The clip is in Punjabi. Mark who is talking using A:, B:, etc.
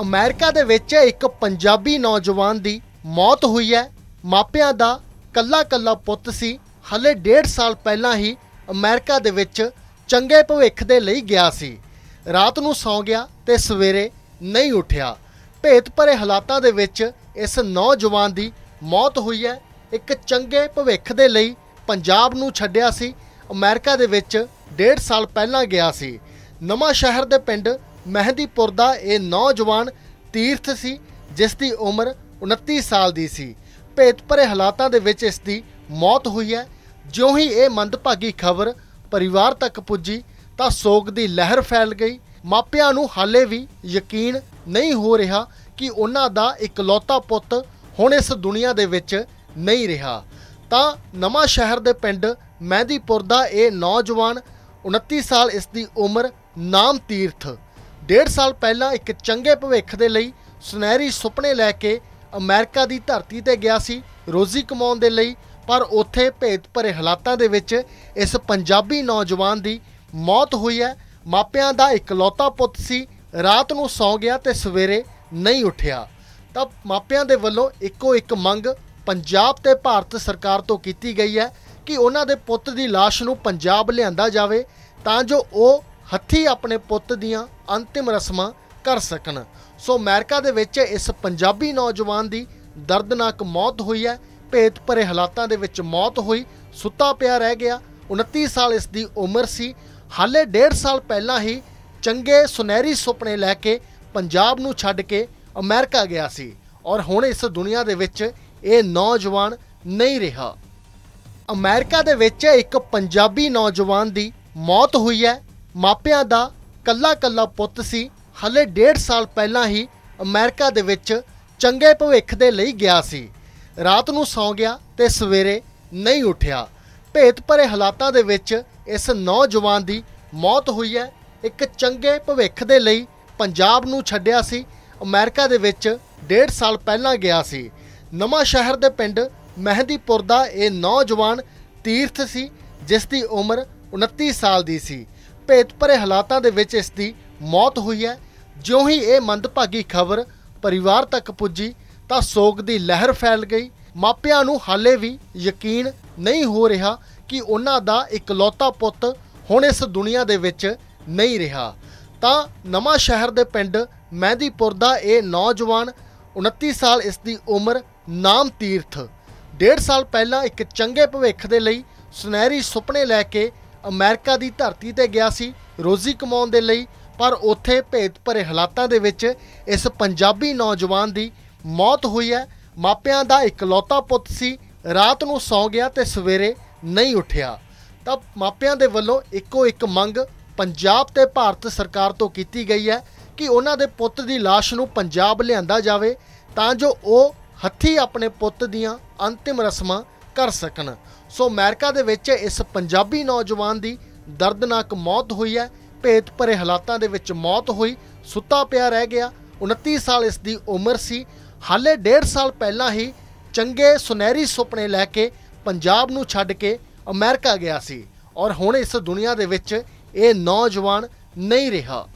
A: ਅਮਰੀਕਾ ਦੇ ਵਿੱਚ ਇੱਕ ਪੰਜਾਬੀ ਨੌਜਵਾਨ ਦੀ ਮੌਤ ਹੋਈ ਹੈ ਮਾਪਿਆਂ ਦਾ ਕੱਲਾ-ਕੱਲਾ ਪੁੱਤ ਸੀ ਹਲੇ 1.5 ਸਾਲ ਪਹਿਲਾਂ ਹੀ ਅਮਰੀਕਾ ਦੇ ਵਿੱਚ ਚੰਗੇ ਭਵਿੱਖ ਦੇ ਲਈ ਗਿਆ ਸੀ ਰਾਤ ਨੂੰ ਸੌਂ ਗਿਆ ਤੇ ਸਵੇਰੇ ਨਹੀਂ ਉੱਠਿਆ ਭੇਤ ਭਰੇ ਹਾਲਾਤਾਂ ਦੇ ਵਿੱਚ ਇਸ ਨੌਜਵਾਨ ਦੀ ਮੌਤ ਹੋਈ ਹੈ ਇੱਕ ਚੰਗੇ ਭਵਿੱਖ ਦੇ ਲਈ ਪੰਜਾਬ ਨੂੰ ਛੱਡਿਆ ਸੀ ਅਮਰੀਕਾ ਦੇ ਵਿੱਚ 1.5 ਸਾਲ ਪਹਿਲਾਂ ਗਿਆ ਸੀ ਨਵਾਂ ਸ਼ਹਿਰ ਦੇ ਪਿੰਡ ਮਹਿੰਦੀਪੁਰ ਦਾ ਇਹ ਨੌਜਵਾਨ ਤੀਰਥ ਸੀ ਜਿਸ ਦੀ ਉਮਰ 29 ਸਾਲ ਦੀ ਸੀ ਭੇਤ ਭਰੇ ਹਾਲਾਤਾਂ ਦੇ ਵਿੱਚ ਇਸ ਦੀ ਮੌਤ ਹੋਈ ਹੈ ਜਿਉਂ ਹੀ ਇਹ ਮੰਦਭਾਗੀ ਖਬਰ ਪਰਿਵਾਰ ਤੱਕ ਪੁੱਜੀ ਤਾਂ ਸੋਗ ਦੀ ਲਹਿਰ ਫੈਲ ਗਈ ਮਾਪਿਆਂ ਨੂੰ ਹਾਲੇ ਵੀ ਯਕੀਨ ਨਹੀਂ ਹੋ ਰਿਹਾ ਕਿ ਉਹਨਾਂ ਦਾ ਇਕਲੌਤਾ ਪੁੱਤ ਹੁਣ ਇਸ ਦੁਨੀਆ ਦੇ ਵਿੱਚ ਨਹੀਂ ਰਿਹਾ ਤਾਂ ਨਵਾਂ ਸ਼ਹਿਰ ਦੇ ਪਿੰਡ ਮਹਿੰਦੀਪੁਰ ਦਾ ਇਹ ਨੌਜਵਾਨ 29 ਸਾਲ ਇਸ ਦੀ ਉਮਰ ਨਾਮ ਤੀਰਥ ਡੇਢ ਸਾਲ ਪਹਿਲਾਂ ਇੱਕ ਚੰਗੇ ਭਵਿੱਖ ਦੇ ਲਈ ਸੁਨਹਿਰੀ ਸੁਪਨੇ ਲੈ ਕੇ ਅਮਰੀਕਾ ਦੀ ਧਰਤੀ ਤੇ ਗਿਆ ਸੀ ਰੋਜ਼ੀ ਕਮਾਉਣ ਦੇ ਲਈ ਪਰ ਉੱਥੇ ਭੇਤ ਭਰੇ ਹਾਲਾਤਾਂ ਦੇ ਵਿੱਚ ਇਸ ਪੰਜਾਬੀ ਨੌਜਵਾਨ ਦੀ ਮੌਤ ਹੋਈ ਹੈ ਮਾਪਿਆਂ ਦਾ ਇਕਲੌਤਾ ਪੁੱਤ ਸੀ ਰਾਤ ਨੂੰ ਸੌ ਗਿਆ ਤੇ ਸਵੇਰੇ ਨਹੀਂ ਉੱਠਿਆ ਤਾਂ ਮਾਪਿਆਂ ਦੇ ਵੱਲੋਂ ਇੱਕੋ ਇੱਕ ਮੰਗ ਪੰਜਾਬ ਤੇ ਭਾਰਤ ਸਰਕਾਰ ਤੋਂ ਕੀਤੀ ਗਈ ਹੈ ਕਿ ਉਹਨਾਂ ਦੇ ਪੁੱਤ ਦੀ ਲਾਸ਼ ਨੂੰ ਪੰਜਾਬ ਲਿਆਂਦਾ ਜਾਵੇ ਤਾਂ ਜੋ ਉਹ ਹੱਥੀ ਆਪਣੇ ਪੁੱਤ ਦੀਆਂ ਅੰਤਿਮ ਰਸਮਾਂ ਕਰ ਸਕਣ ਸੋ ਅਮਰੀਕਾ ਦੇ ਵਿੱਚ ਇਸ ਪੰਜਾਬੀ ਨੌਜਵਾਨ ਦੀ ਦਰਦਨਾਕ ਮੌਤ ਹੋਈ ਹੈ ਭੇਤ ਭਰੇ ਹਾਲਾਤਾਂ ਦੇ ਵਿੱਚ ਮੌਤ ਹੋਈ ਸੁੱਤਾ ਪਿਆ ਰਹਿ ਗਿਆ 29 ਸਾਲ ਇਸ ਦੀ ਉਮਰ ਸੀ ਹਾਲੇ 1.5 ਸਾਲ ਪਹਿਲਾਂ ਹੀ ਚੰਗੇ ਸੁਨਹਿਰੀ ਸੁਪਨੇ ਲੈ ਕੇ ਪੰਜਾਬ ਨੂੰ ਛੱਡ ਕੇ ਅਮਰੀਕਾ ਗਿਆ ਸੀ ਔਰ ਹੁਣ ਇਸ ਦੁਨੀਆ ਦੇ ਵਿੱਚ ਇਹ ਨੌਜਵਾਨ ਨਹੀਂ ਰਿਹਾ ਅਮਰੀਕਾ ਦੇ ਵਿੱਚ ਇੱਕ ਪੰਜਾਬੀ ਨੌਜਵਾਨ ਦੀ ਮੌਤ ਹੋਈ ਹੈ ਮਾਪਿਆਂ ਦਾ ਕੱਲਾ ਕੱਲਾ ਪੁੱਤ ਸੀ ਹਲੇ 1.5 ਸਾਲ ਪਹਿਲਾਂ ਹੀ ਅਮਰੀਕਾ ਦੇ ਵਿੱਚ ਚੰਗੇ ਭਵਿੱਖ ਦੇ ਲਈ ਗਿਆ ਸੀ ਰਾਤ ਨੂੰ ਸੌਂ ਗਿਆ ਤੇ ਸਵੇਰੇ ਨਹੀਂ ਉੱਠਿਆ ਭੇਤ ਭਰੇ ਹਾਲਾਤਾਂ ਦੇ ਵਿੱਚ ਇਸ ਨੌਜਵਾਨ ਦੀ ਮੌਤ ਹੋਈ ਹੈ ਇੱਕ ਚੰਗੇ ਭਵਿੱਖ ਦੇ ਲਈ ਪੰਜਾਬ ਨੂੰ ਛੱਡਿਆ ਸੀ ਅਮਰੀਕਾ ਦੇ ਵਿੱਚ 1.5 ਸਾਲ ਪਹਿਲਾਂ ਗਿਆ ਸੀ ਨਵਾਂ ਸ਼ਹਿਰ ਦੇ ਪਿੰਡ ਮਹਿੰਦੀਪੁਰ ਦਾ ਇਹ ਨੌਜਵਾਨ ਤੀਰਥ ਸੀ ਜਿਸ ਦੀ ਉਮਰ 29 ਸਾਲ ਦੀ ਸੀ ਭੇਤ ਭਰੇ ਹਾਲਾਤਾਂ ਦੇ ਵਿੱਚ ਇਸ ਦੀ ਮੌਤ ਹੋਈ ਹੈ ਜਿਉਂ ਹੀ ਇਹ ਮੰਦਭਾਗੀ ਖਬਰ ਪਰਿਵਾਰ ਤੱਕ ਪੁੱਜੀ ਤਾਂ ਸੋਗ ਦੀ ਲਹਿਰ ਫੈਲ ਗਈ ਮਾਪਿਆਂ ਨੂੰ ਹਾਲੇ ਵੀ ਯਕੀਨ ਨਹੀਂ ਹੋ ਰਿਹਾ ਕਿ ਉਹਨਾਂ ਦਾ ਇਕਲੌਤਾ ਪੁੱਤ ਹੁਣ ਇਸ ਦੁਨੀਆ ਦੇ ਵਿੱਚ ਨਹੀਂ ਰਿਹਾ ਤਾਂ ਨਵਾਂ ਸ਼ਹਿਰ ਦੇ ਪਿੰਡ ਮਹਿਦੀਪੁਰ ਦਾ ਇਹ ਨੌਜਵਾਨ 29 ਸਾਲ ਇਸ ਦੀ ਉਮਰ ਨਾਮ ਤੀਰਥ 1.5 ਸਾਲ ਪਹਿਲਾਂ ਇੱਕ ਚੰਗੇ ਭਵਿੱਖ ਦੇ ਲਈ ਸੁਨਹਿਰੀ ਸੁਪਨੇ ਲੈ ਕੇ ਅਮਰੀਕਾ ਦੀ ਧਰਤੀ ਤੇ ਗਿਆ ਸੀ ਰੋਜ਼ੀ ਕਮਾਉਣ ਦੇ ਲਈ ਪਰ ਉੱਥੇ ਭੇਤ ਭਰੇ ਹਾਲਾਤਾਂ ਦੇ ਵਿੱਚ ਇਸ ਪੰਜਾਬੀ ਨੌਜਵਾਨ ਦੀ ਮੌਤ ਹੋਈ ਹੈ ਮਾਪਿਆਂ ਦਾ ਇਕਲੌਤਾ ਪੁੱਤ ਸੀ ਰਾਤ ਨੂੰ ਸੌ ਗਿਆ ਤੇ ਸਵੇਰੇ ਨਹੀਂ ਉੱਠਿਆ ਤਾਂ ਮਾਪਿਆਂ ਦੇ ਵੱਲੋਂ ਇੱਕੋ ਇੱਕ ਮੰਗ ਪੰਜਾਬ ਤੇ ਭਾਰਤ ਸਰਕਾਰ ਤੋਂ ਕੀਤੀ ਗਈ ਹੈ ਕਿ ਉਹਨਾਂ ਦੇ ਪੁੱਤ ਦੀ লাশ ਨੂੰ ਪੰਜਾਬ ਲਿਆਂਦਾ ਜਾਵੇ ਤਾਂ ਜੋ ਉਹ ਹੱਥੀ ਆਪਣੇ ਪੁੱਤ ਦੀਆਂ ਅੰਤਿਮ ਰਸਮਾਂ ਕਰ ਸਕਣ ਸੋ ਅਮਰੀਕਾ ਦੇ ਵਿੱਚ ਇਸ ਪੰਜਾਬੀ ਨੌਜਵਾਨ ਦੀ ਦਰਦਨਾਕ ਮੌਤ ਹੋਈ ਹੈ ਭੇਤ ਭਰੇ ਹਾਲਾਤਾਂ ਦੇ ਵਿੱਚ ਮੌਤ ਹੋਈ ਸੁੱਤਾ ਪਿਆ ਰਹਿ ਗਿਆ 29 ਸਾਲ ਇਸ ਦੀ ਉਮਰ ਸੀ ਹਾਲੇ 1.5 ਸਾਲ ਪਹਿਲਾਂ ਹੀ ਚੰਗੇ ਸੁਨਹਿਰੀ ਸੁਪਨੇ ਲੈ ਕੇ ਪੰਜਾਬ ਨੂੰ ਛੱਡ ਕੇ ਅਮਰੀਕਾ ਗਿਆ ਸੀ ਔਰ ਹੁਣ ਇਸ ਦੁਨੀਆ ਦੇ ਵਿੱਚ ਇਹ ਨੌਜਵਾਨ ਨਹੀਂ ਰਿਹਾ